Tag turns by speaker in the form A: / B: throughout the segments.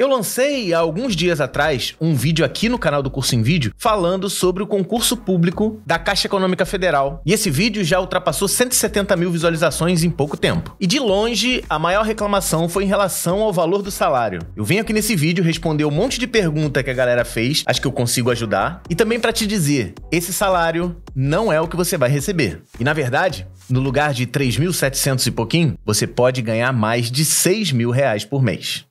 A: Eu lancei há alguns dias atrás um vídeo aqui no canal do Curso em Vídeo falando sobre o concurso público da Caixa Econômica Federal. E esse vídeo já ultrapassou 170 mil visualizações em pouco tempo. E de longe, a maior reclamação foi em relação ao valor do salário. Eu venho aqui nesse vídeo responder um monte de pergunta que a galera fez, acho que eu consigo ajudar, e também para te dizer: esse salário não é o que você vai receber. E na verdade, no lugar de 3.700 e pouquinho, você pode ganhar mais de 6 mil reais por mês.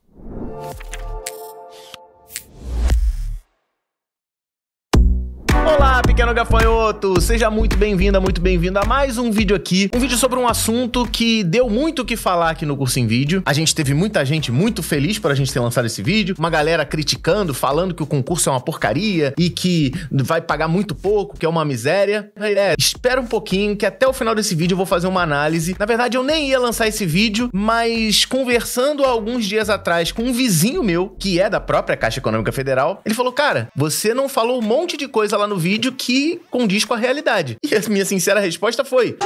A: pequeno é gafanhoto! Seja muito bem-vinda, muito bem-vindo a mais um vídeo aqui. Um vídeo sobre um assunto que deu muito o que falar aqui no curso em vídeo. A gente teve muita gente muito feliz por a gente ter lançado esse vídeo, uma galera criticando, falando que o concurso é uma porcaria e que vai pagar muito pouco, que é uma miséria. É, espera um pouquinho que até o final desse vídeo eu vou fazer uma análise. Na verdade, eu nem ia lançar esse vídeo, mas conversando alguns dias atrás com um vizinho meu, que é da própria Caixa Econômica Federal, ele falou: Cara, você não falou um monte de coisa lá no vídeo que que condiz com a realidade. E a minha sincera resposta foi: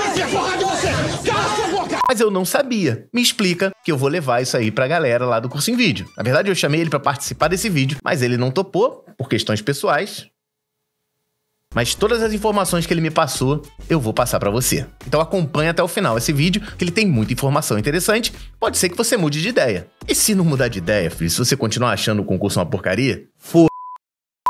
A: Mas eu não sabia. Me explica que eu vou levar isso aí pra galera lá do curso em vídeo. Na verdade, eu chamei ele para participar desse vídeo, mas ele não topou por questões pessoais. Mas todas as informações que ele me passou, eu vou passar para você. Então acompanha até o final esse vídeo, que ele tem muita informação interessante. Pode ser que você mude de ideia. E se não mudar de ideia, filho, se você continuar achando o concurso uma porcaria, for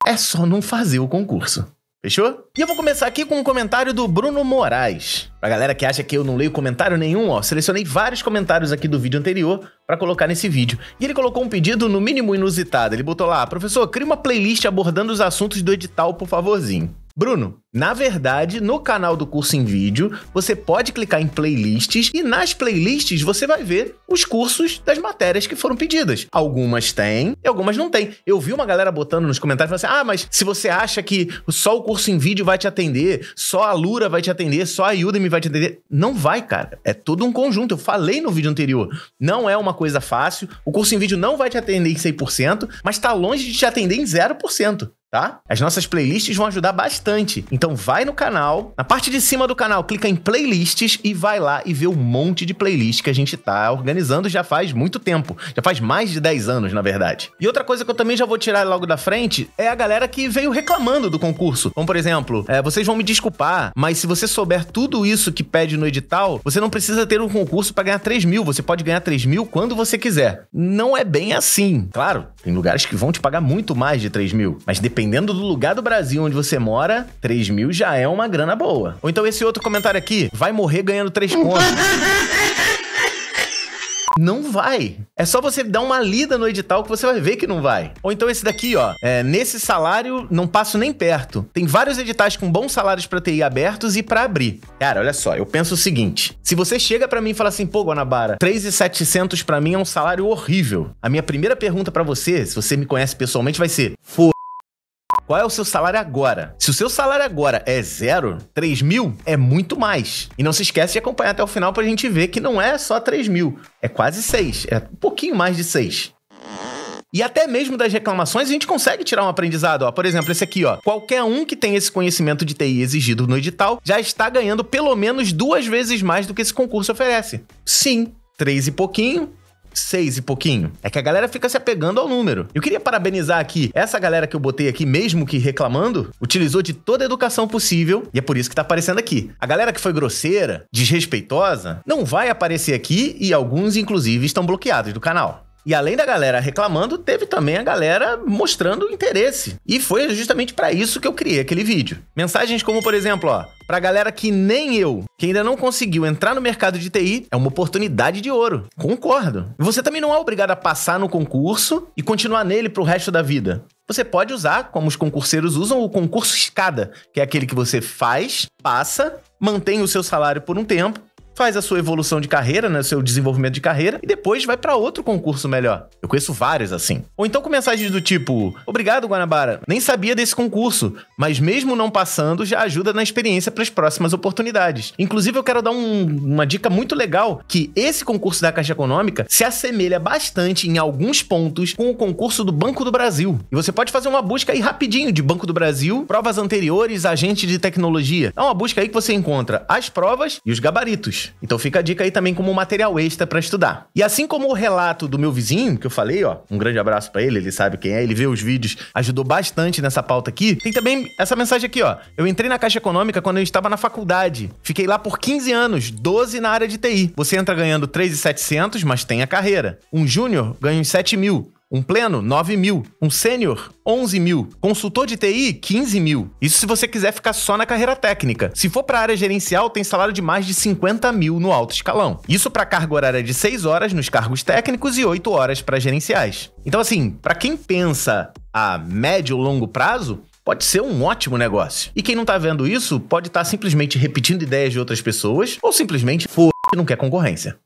A: é só não fazer o concurso. Fechou? E eu vou começar aqui com um comentário do Bruno Moraes. Pra galera que acha que eu não leio comentário nenhum, ó, selecionei vários comentários aqui do vídeo anterior para colocar nesse vídeo. E ele colocou um pedido no mínimo inusitado. Ele botou lá: "Professor, cria uma playlist abordando os assuntos do edital, por favorzinho". Bruno, na verdade, no canal do curso em vídeo, você pode clicar em playlists e nas playlists você vai ver os cursos das matérias que foram pedidas. Algumas têm e algumas não têm. Eu vi uma galera botando nos comentários falando assim: ah, mas se você acha que só o curso em vídeo vai te atender, só a Lura vai te atender, só a Udemy vai te atender. Não vai, cara. É todo um conjunto. Eu falei no vídeo anterior. Não é uma coisa fácil. O curso em vídeo não vai te atender em 100%, mas está longe de te atender em 0% tá? As nossas playlists vão ajudar bastante. Então vai no canal, na parte de cima do canal, clica em playlists e vai lá e vê um monte de playlist que a gente tá organizando já faz muito tempo. Já faz mais de 10 anos, na verdade. E outra coisa que eu também já vou tirar logo da frente é a galera que veio reclamando do concurso. Como, por exemplo, é, vocês vão me desculpar, mas se você souber tudo isso que pede no edital, você não precisa ter um concurso para ganhar 3 mil. Você pode ganhar 3 mil quando você quiser. Não é bem assim. Claro, tem lugares que vão te pagar muito mais de 3 mil, mas depende dependendo do lugar do Brasil onde você mora, 3 mil já é uma grana boa. Ou então esse outro comentário aqui, vai morrer ganhando 3 pontos? Não vai. É só você dar uma lida no edital que você vai ver que não vai. Ou então esse daqui, ó. É, nesse salário, não passo nem perto. Tem vários editais com bons salários para TI abertos e para abrir. Cara, olha só, eu penso o seguinte. Se você chega para mim e fala assim, pô, Guanabara, 3,700 para mim é um salário horrível. A minha primeira pergunta para você, se você me conhece pessoalmente, vai ser, pô, qual é o seu salário agora? Se o seu salário agora é zero, 3 mil é muito mais. E não se esquece de acompanhar até o final para a gente ver que não é só 3 mil, é quase 6, é um pouquinho mais de 6. E até mesmo das reclamações a gente consegue tirar um aprendizado, ó. Por exemplo, esse aqui, ó. Qualquer um que tem esse conhecimento de TI exigido no edital já está ganhando pelo menos duas vezes mais do que esse concurso oferece. Sim, três e pouquinho seis e pouquinho. É que a galera fica se apegando ao número. Eu queria parabenizar aqui essa galera que eu botei aqui, mesmo que reclamando, utilizou de toda a educação possível e é por isso que tá aparecendo aqui. A galera que foi grosseira, desrespeitosa, não vai aparecer aqui e alguns, inclusive, estão bloqueados do canal. E além da galera reclamando, teve também a galera mostrando interesse. E foi justamente para isso que eu criei aquele vídeo. Mensagens como, por exemplo, ó, pra galera que nem eu, que ainda não conseguiu entrar no mercado de TI, é uma oportunidade de ouro. Concordo. Você também não é obrigado a passar no concurso e continuar nele pro resto da vida. Você pode usar, como os concurseiros usam, o concurso escada, que é aquele que você faz, passa, mantém o seu salário por um tempo faz a sua evolução de carreira, né, seu desenvolvimento de carreira e depois vai para outro concurso melhor. Eu conheço vários assim. Ou então com mensagens do tipo: "Obrigado, Guanabara. Nem sabia desse concurso, mas mesmo não passando já ajuda na experiência para as próximas oportunidades". Inclusive eu quero dar um, uma dica muito legal que esse concurso da Caixa Econômica se assemelha bastante em alguns pontos com o concurso do Banco do Brasil. E você pode fazer uma busca aí rapidinho de Banco do Brasil, provas anteriores, agente de tecnologia. É uma busca aí que você encontra as provas e os gabaritos. Então fica a dica aí também como material extra para estudar. E assim como o relato do meu vizinho, que eu falei, ó, um grande abraço para ele, ele sabe quem é, ele vê os vídeos, ajudou bastante nessa pauta aqui. Tem também essa mensagem aqui, ó. Eu entrei na Caixa Econômica quando eu estava na faculdade. Fiquei lá por 15 anos, 12 na área de TI. Você entra ganhando 3,700, mas tem a carreira. Um júnior ganha uns 7 mil. Um pleno, 9 mil. Um sênior, 11 mil. Consultor de TI, 15 mil. Isso se você quiser ficar só na carreira técnica. Se for para a área gerencial, tem salário de mais de 50 mil no alto escalão. Isso para carga horária de 6 horas nos cargos técnicos e 8 horas para gerenciais. Então, assim, para quem pensa a médio ou longo prazo, pode ser um ótimo negócio. E quem não tá vendo isso pode estar tá simplesmente repetindo ideias de outras pessoas ou simplesmente f*** não quer concorrência.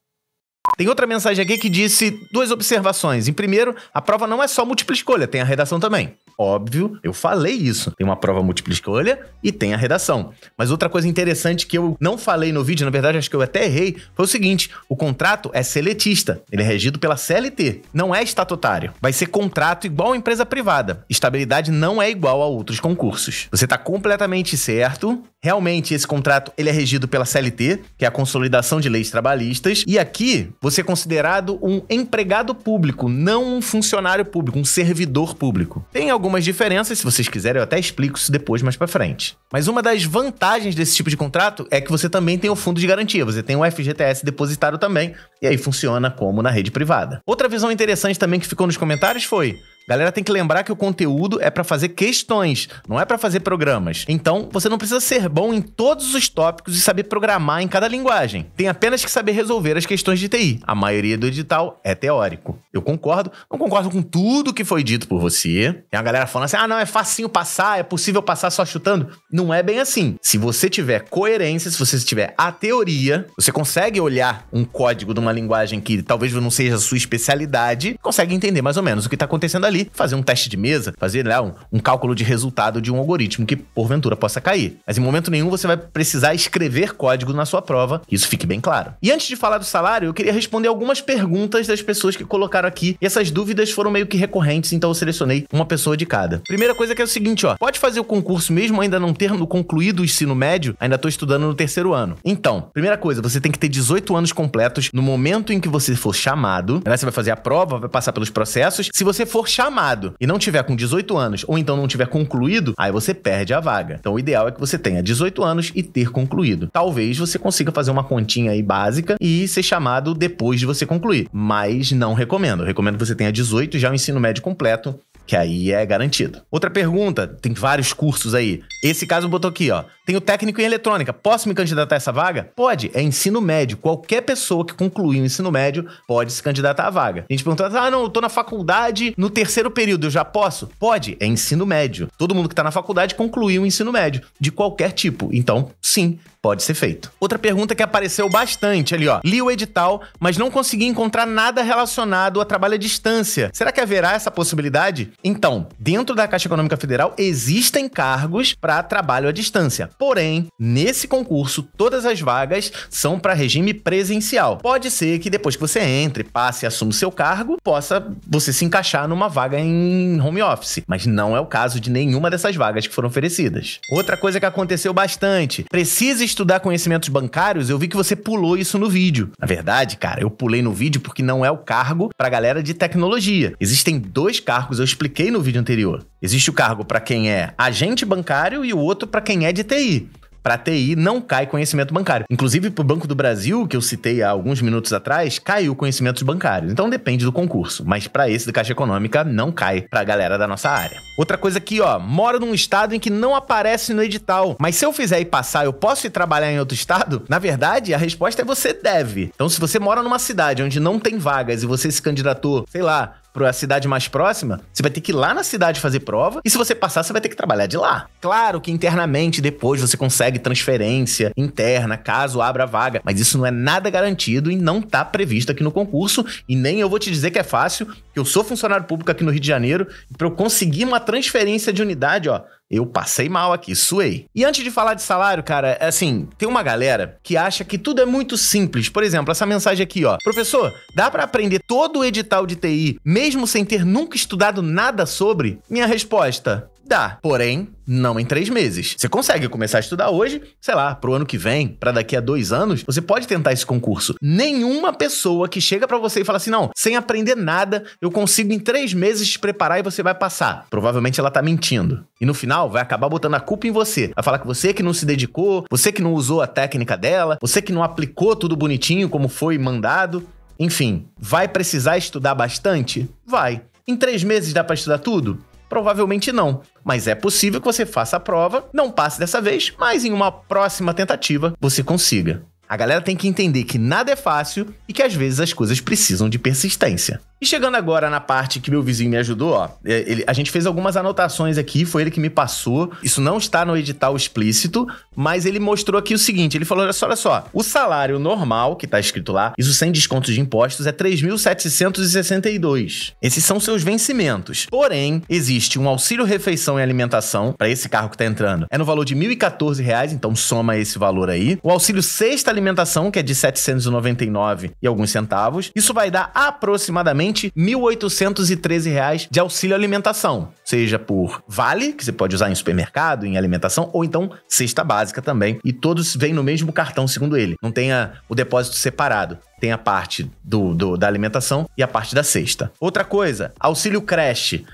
A: Tem outra mensagem aqui que disse duas observações. Em primeiro, a prova não é só múltipla escolha, tem a redação também. Óbvio, eu falei isso. Tem uma prova múltipla escolha e tem a redação. Mas outra coisa interessante que eu não falei no vídeo, na verdade acho que eu até errei, foi o seguinte: o contrato é seletista. Ele é regido pela CLT, não é estatutário. Vai ser contrato igual a empresa privada. Estabilidade não é igual a outros concursos. Você está completamente certo. Realmente esse contrato ele é regido pela CLT, que é a Consolidação de Leis Trabalhistas, e aqui você é considerado um empregado público, não um funcionário público, um servidor público. Tem algum algumas diferenças, se vocês quiserem eu até explico isso depois mais para frente. Mas uma das vantagens desse tipo de contrato é que você também tem o fundo de garantia, você tem o FGTS depositado também, e aí funciona como na rede privada. Outra visão interessante também que ficou nos comentários foi: Galera tem que lembrar que o conteúdo é para fazer questões, não é para fazer programas. Então, você não precisa ser bom em todos os tópicos e saber programar em cada linguagem. Tem apenas que saber resolver as questões de TI. A maioria do edital é teórico. Eu concordo, não concordo com tudo que foi dito por você. Tem a galera falando assim: "Ah, não, é facinho passar, é possível passar só chutando". Não é bem assim. Se você tiver coerência, se você tiver a teoria, você consegue olhar um código de uma linguagem que talvez não seja a sua especialidade, consegue entender mais ou menos o que está acontecendo ali ali, fazer um teste de mesa, fazer lá né, um, um cálculo de resultado de um algoritmo que porventura possa cair. Mas em momento nenhum você vai precisar escrever código na sua prova, que isso fique bem claro. E antes de falar do salário, eu queria responder algumas perguntas das pessoas que colocaram aqui. E essas dúvidas foram meio que recorrentes, então eu selecionei uma pessoa de cada. Primeira coisa que é o seguinte, ó, pode fazer o concurso mesmo ainda não tendo concluído o ensino médio? Ainda tô estudando no terceiro ano. Então, primeira coisa, você tem que ter 18 anos completos no momento em que você for chamado. Né? Você vai fazer a prova, vai passar pelos processos. Se você for chamado chamado e não tiver com 18 anos ou então não tiver concluído, aí você perde a vaga. Então o ideal é que você tenha 18 anos e ter concluído. Talvez você consiga fazer uma continha aí básica e ser chamado depois de você concluir, mas não recomendo. recomendo que você tenha 18 já o ensino médio completo que aí é garantido. Outra pergunta, tem vários cursos aí. Esse caso botou aqui, ó. Tem o técnico em eletrônica, posso me candidatar a essa vaga? Pode, é ensino médio. Qualquer pessoa que concluiu o ensino médio pode se candidatar à vaga. A gente perguntou, ah, não, eu tô na faculdade no terceiro período, eu já posso? Pode, é ensino médio. Todo mundo que tá na faculdade concluiu o ensino médio, de qualquer tipo. Então, sim, pode ser feito. Outra pergunta que apareceu bastante ali, ó. Li o edital, mas não consegui encontrar nada relacionado a trabalho à distância. Será que haverá essa possibilidade? Então, dentro da Caixa Econômica Federal existem cargos para trabalho à distância. Porém, nesse concurso, todas as vagas são para regime presencial. Pode ser que depois que você entre, passe e assuma o seu cargo, possa você se encaixar numa vaga em home office. Mas não é o caso de nenhuma dessas vagas que foram oferecidas. Outra coisa que aconteceu bastante: precisa estudar estudar conhecimentos bancários, eu vi que você pulou isso no vídeo. Na verdade, cara, eu pulei no vídeo porque não é o cargo para galera de tecnologia. Existem dois cargos, eu expliquei no vídeo anterior. Existe o cargo para quem é agente bancário e o outro para quem é de TI para TI não cai conhecimento bancário. Inclusive, para o Banco do Brasil, que eu citei há alguns minutos atrás, caiu conhecimentos bancários. Então depende do concurso. Mas para esse da Caixa Econômica, não cai para a galera da nossa área. Outra coisa aqui, ó. Moro num estado em que não aparece no edital. Mas se eu fizer e passar, eu posso ir trabalhar em outro estado? Na verdade, a resposta é você deve. Então, se você mora numa cidade onde não tem vagas e você se candidatou, sei lá, para a cidade mais próxima, você vai ter que ir lá na cidade fazer prova. E se você passar, você vai ter que trabalhar de lá. Claro que internamente depois você consegue transferência interna, caso abra vaga, mas isso não é nada garantido e não está previsto aqui no concurso. E nem eu vou te dizer que é fácil, que eu sou funcionário público aqui no Rio de Janeiro, e para eu conseguir uma transferência de unidade, ó, eu passei mal aqui, suei. E antes de falar de salário, cara, é assim, tem uma galera que acha que tudo é muito simples. Por exemplo, essa mensagem aqui, ó. Professor, dá para aprender todo o edital de TI mesmo sem ter nunca estudado nada sobre? Minha resposta: Dá. Porém, não em três meses. Você consegue começar a estudar hoje, sei lá, pro ano que vem, para daqui a dois anos, você pode tentar esse concurso. Nenhuma pessoa que chega para você e fala assim, não, sem aprender nada, eu consigo em três meses te preparar e você vai passar. Provavelmente ela tá mentindo. E no final vai acabar botando a culpa em você. Vai falar que você que não se dedicou, você que não usou a técnica dela, você que não aplicou tudo bonitinho como foi mandado. Enfim, vai precisar estudar bastante? Vai. Em três meses dá para estudar tudo? Provavelmente não, mas é possível que você faça a prova, não passe dessa vez, mas em uma próxima tentativa você consiga. A galera tem que entender que nada é fácil e que às vezes as coisas precisam de persistência. E chegando agora na parte que meu vizinho me ajudou, ó, é, ele, a gente fez algumas anotações aqui, foi ele que me passou. Isso não está no edital explícito, mas ele mostrou aqui o seguinte: ele falou, olha só, olha só o salário normal que está escrito lá, isso sem descontos de impostos, é 3.762. Esses são seus vencimentos. Porém, existe um auxílio refeição e alimentação para esse carro que está entrando. É no valor de R$ reais. então soma esse valor aí. O auxílio sexta alimentação, que é de 799 e alguns centavos, isso vai dar aproximadamente R$ 1.813 reais de auxílio alimentação, seja por vale, que você pode usar em supermercado, em alimentação, ou então cesta básica também. E todos vêm no mesmo cartão, segundo ele. Não tenha o depósito separado tem a parte do, do, da alimentação e a parte da cesta. Outra coisa, auxílio creche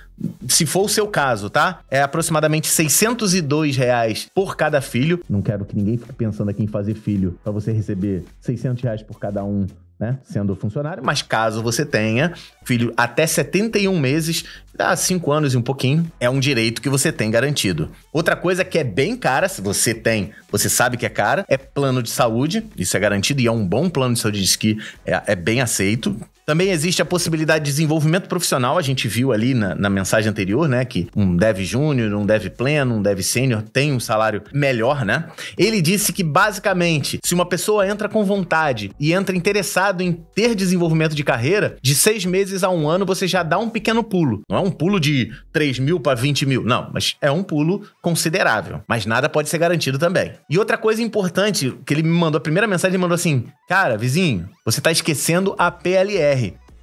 A: se for o seu caso, tá? É aproximadamente 602 reais por cada filho. Não quero que ninguém fique pensando aqui em fazer filho para você receber 600 reais por cada um né, sendo funcionário, mas caso você tenha filho até 71 meses, dá 5 anos e um pouquinho, é um direito que você tem garantido. Outra coisa que é bem cara, se você tem, você sabe que é cara, é plano de saúde, isso é garantido e é um bom plano de saúde, diz que é, é bem aceito, também existe a possibilidade de desenvolvimento profissional. A gente viu ali na, na mensagem anterior, né? Que um dev júnior, um dev pleno, um dev sênior tem um salário melhor, né? Ele disse que, basicamente, se uma pessoa entra com vontade e entra interessado em ter desenvolvimento de carreira, de seis meses a um ano você já dá um pequeno pulo. Não é um pulo de 3 mil para 20 mil, não, mas é um pulo considerável. Mas nada pode ser garantido também. E outra coisa importante que ele me mandou, a primeira mensagem, ele mandou assim: Cara, vizinho, você tá esquecendo a PLR.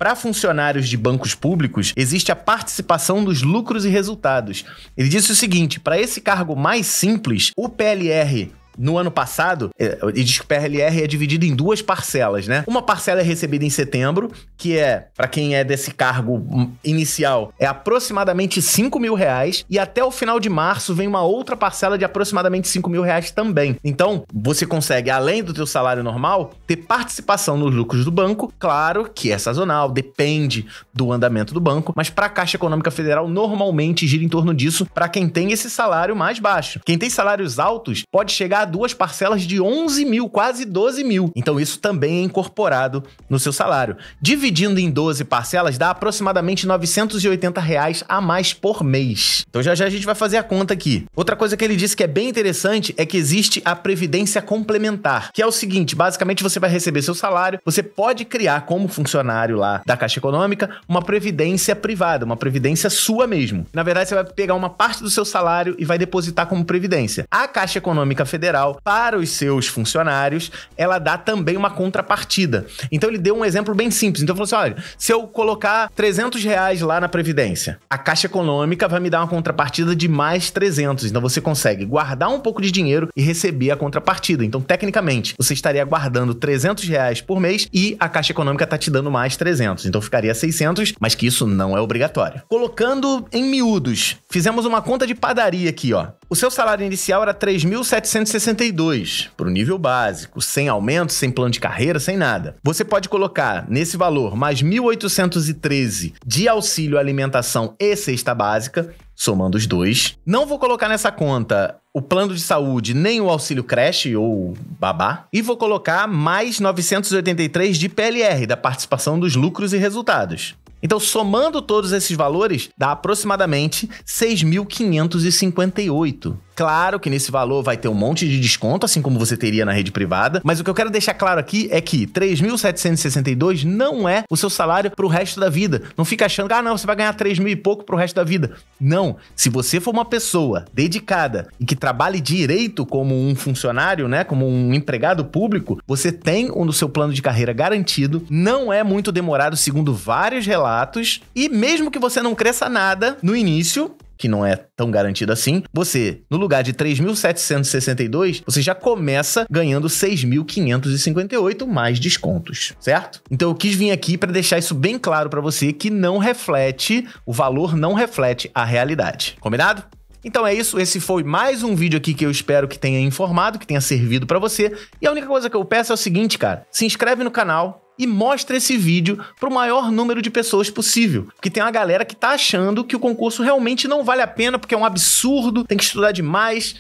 A: Para funcionários de bancos públicos, existe a participação dos lucros e resultados. Ele disse o seguinte: para esse cargo mais simples, o PLR no ano passado, é, e diz que o PLR é dividido em duas parcelas, né? Uma parcela é recebida em setembro, que é, para quem é desse cargo inicial, é aproximadamente 5 mil reais, e até o final de março vem uma outra parcela de aproximadamente 5 mil reais também. Então, você consegue, além do teu salário normal, ter participação nos lucros do banco, claro que é sazonal, depende do andamento do banco, mas para a Caixa Econômica Federal normalmente gira em torno disso para quem tem esse salário mais baixo. Quem tem salários altos pode chegar a duas parcelas de 11 mil, quase 12 mil. Então isso também é incorporado no seu salário. Dividindo em 12 parcelas dá aproximadamente 980 reais a mais por mês. Então já já a gente vai fazer a conta aqui. Outra coisa que ele disse que é bem interessante é que existe a previdência complementar, que é o seguinte, basicamente você vai receber seu salário, você pode criar como funcionário lá da Caixa Econômica uma previdência privada, uma previdência sua mesmo. Na verdade, você vai pegar uma parte do seu salário e vai depositar como previdência. A Caixa Econômica Federal social para os seus funcionários, ela dá também uma contrapartida. Então ele deu um exemplo bem simples. Então ele falou assim: olha, se eu colocar 300 reais lá na Previdência, a Caixa Econômica vai me dar uma contrapartida de mais 300. Então você consegue guardar um pouco de dinheiro e receber a contrapartida. Então, tecnicamente, você estaria guardando 300 reais por mês e a Caixa Econômica está te dando mais 300. Então ficaria 600, mas que isso não é obrigatório. Colocando em miúdos, fizemos uma conta de padaria aqui, ó. O seu salário inicial era 3.760 62 para o nível básico, sem aumento, sem plano de carreira, sem nada. Você pode colocar nesse valor mais 1.813 de auxílio alimentação e cesta básica, somando os dois. Não vou colocar nessa conta o plano de saúde nem o auxílio creche ou babá. E vou colocar mais 983 de PLR, da participação dos lucros e resultados. Então, somando todos esses valores, dá aproximadamente 6.558. Claro que nesse valor vai ter um monte de desconto, assim como você teria na rede privada, mas o que eu quero deixar claro aqui é que 3.762 não é o seu salário pro resto da vida. Não fica achando, ah, não, você vai ganhar 3 mil e pouco pro resto da vida. Não. Se você for uma pessoa dedicada e que trabalhe direito como um funcionário, né, como um empregado público, você tem o do seu plano de carreira garantido, não é muito demorado, segundo vários relatos, e mesmo que você não cresça nada no início, que não é tão garantido assim, você, no lugar de 3.762, você já começa ganhando 6.558 mais descontos, certo? Então eu quis vir aqui para deixar isso bem claro para você que não reflete, o valor não reflete a realidade. Combinado? Então é isso, esse foi mais um vídeo aqui que eu espero que tenha informado, que tenha servido para você. E a única coisa que eu peço é o seguinte, cara, se inscreve no canal, e mostra esse vídeo para o maior número de pessoas possível. Porque tem uma galera que tá achando que o concurso realmente não vale a pena, porque é um absurdo, tem que estudar demais.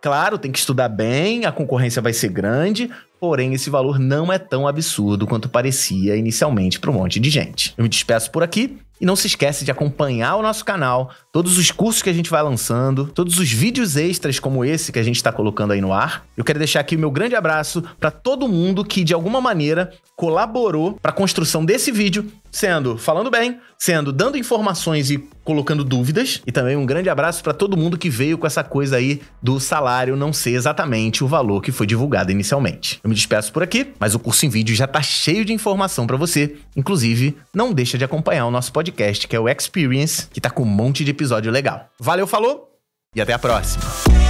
A: Claro, tem que estudar bem, a concorrência vai ser grande, porém esse valor não é tão absurdo quanto parecia inicialmente para um monte de gente. Eu me despeço por aqui. E não se esquece de acompanhar o nosso canal, todos os cursos que a gente vai lançando, todos os vídeos extras como esse que a gente está colocando aí no ar. Eu quero deixar aqui o meu grande abraço para todo mundo que de alguma maneira colaborou para a construção desse vídeo, sendo falando bem, sendo dando informações e colocando dúvidas. E também um grande abraço para todo mundo que veio com essa coisa aí do salário não ser exatamente o valor que foi divulgado inicialmente. Eu me despeço por aqui, mas o curso em vídeo já está cheio de informação para você. Inclusive, não deixa de acompanhar o nosso podcast podcast, que é o Experience, que tá com um monte de episódio legal. Valeu, falou e até a próxima.